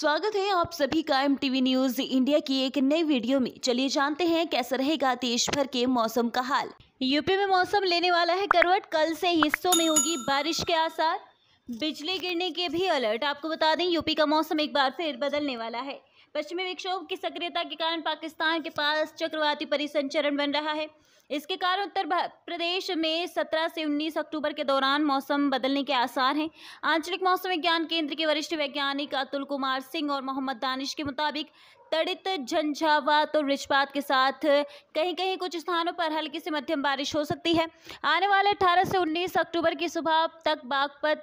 स्वागत है आप सभी का एम टीवी न्यूज इंडिया की एक नई वीडियो में चलिए जानते हैं कैसा रहेगा देश भर के मौसम का हाल यूपी में मौसम लेने वाला है करवट कल से हिस्सों में होगी बारिश के आसार बिजली गिरने के भी अलर्ट आपको बता दें यूपी का मौसम एक बार फिर बदलने वाला है पश्चिमी विक्षोभ की सक्रियता के कारण पाकिस्तान के पास चक्रवाती परिसंचरण बन रहा है इसके कारण उत्तर प्रदेश में 17 से 19 अक्टूबर के दौरान मौसम बदलने के आसार हैं आंचलिक मौसम विज्ञान केंद्र के वरिष्ठ वैज्ञानिक अतुल कुमार सिंह और मोहम्मद दानिश के मुताबिक तड़ित झंझावात तो और रिजपात के साथ कहीं कहीं कुछ स्थानों पर हल्की से मध्यम बारिश हो सकती है आने वाले 18 से 19 अक्टूबर की सुबह तक बागपत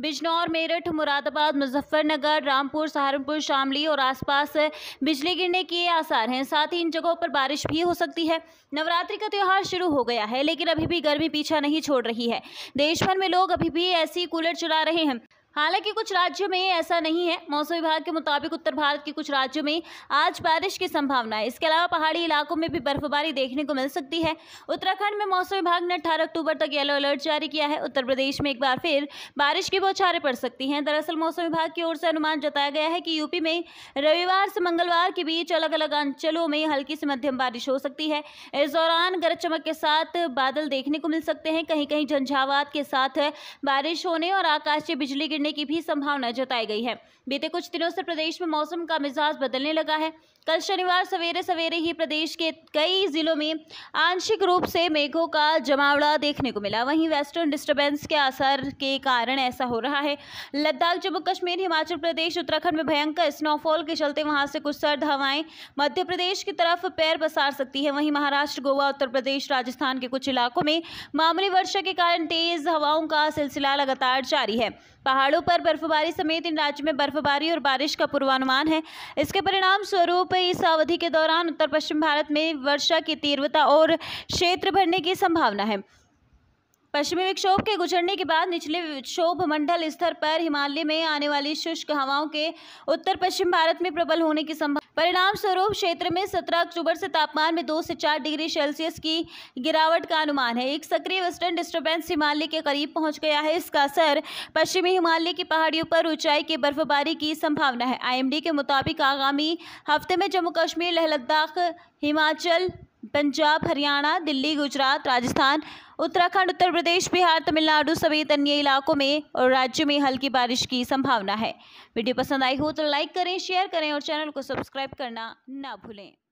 बिजनौर मेरठ मुरादाबाद मुजफ्फरनगर रामपुर सहारनपुर शामली और आसपास आसपास बिजली गिरने के आसार हैं साथ ही इन जगहों पर बारिश भी हो सकती है नवरात्रि का त्यौहार शुरू हो गया है लेकिन अभी भी गर्मी पीछा नहीं छोड़ रही है देश भर में लोग अभी भी ऐसी कूलर चला रहे हैं हालांकि कुछ राज्यों में ऐसा नहीं है मौसम विभाग के मुताबिक उत्तर भारत के कुछ राज्यों में आज बारिश की संभावना है इसके अलावा पहाड़ी इलाकों में भी बर्फबारी देखने को मिल सकती है उत्तराखंड में मौसम विभाग ने अठारह अक्टूबर तक येलो अलर्ट जारी किया है उत्तर प्रदेश में एक बार फिर बारिश की बौछारें पड़ सकती हैं दरअसल मौसम विभाग की ओर से अनुमान जताया गया है कि यूपी में रविवार से मंगलवार के बीच अलग अलग अंचलों में हल्की से मध्यम बारिश हो सकती है इस दौरान गरज चमक के साथ बादल देखने को मिल सकते हैं कहीं कहीं झंझावात के साथ बारिश होने और आकाशीय बिजली गिरने होने की भी संभावना जताई गई है बीते कुछ दिनों से प्रदेश में मौसम का मिजाज बदलने लगा है कल शनिवार सवेरे सवेरे ही प्रदेश के कई जिलों में आंशिक रूप से मेघों का जमावड़ा देखने को मिला वहीं वेस्टर्न डिस्टर्बेंस के असर के कारण ऐसा हो रहा है लद्दाख जम्मू कश्मीर हिमाचल प्रदेश उत्तराखंड में भयंकर स्नोफॉल के चलते वहां से कुछ सर्द हवाएं मध्य प्रदेश की तरफ पैर पसार सकती है वहीं महाराष्ट्र गोवा उत्तर प्रदेश राजस्थान के कुछ इलाकों में मामूली वर्षा के कारण तेज़ हवाओं का सिलसिला लगातार जारी है पहाड़ों पर बर्फबारी समेत इन राज्यों में बर्फबारी और बारिश का पूर्वानुमान है इसके परिणाम स्वरूप इस अवधि के दौरान उत्तर पश्चिम भारत में वर्षा की तीव्रता और क्षेत्र भरने की संभावना है पश्चिमी विक्षोभ के गुजरने के बाद निचले विक्षोभ मंडल स्तर पर हिमालय में आने वाली शुष्क हवाओं के उत्तर पश्चिम भारत में प्रबल होने की संभावना परिणाम स्वरूप क्षेत्र में 17 अक्टूबर से तापमान में 2 से 4 डिग्री सेल्सियस की गिरावट का अनुमान है एक सक्रिय वेस्टर्न डिस्टर्बेंस हिमालय के करीब पहुंच गया है इसका असर पश्चिमी हिमालय की पहाड़ियों पर ऊंचाई की बर्फबारी की संभावना है आईएमडी के मुताबिक आगामी हफ्ते में जम्मू कश्मीर लह लद्दाख हिमाचल पंजाब हरियाणा दिल्ली गुजरात राजस्थान उत्तराखंड उत्तर प्रदेश बिहार तमिलनाडु समेत अन्य इलाकों में और राज्य में हल्की बारिश की संभावना है वीडियो पसंद आई हो तो लाइक करें शेयर करें और चैनल को सब्सक्राइब करना ना भूलें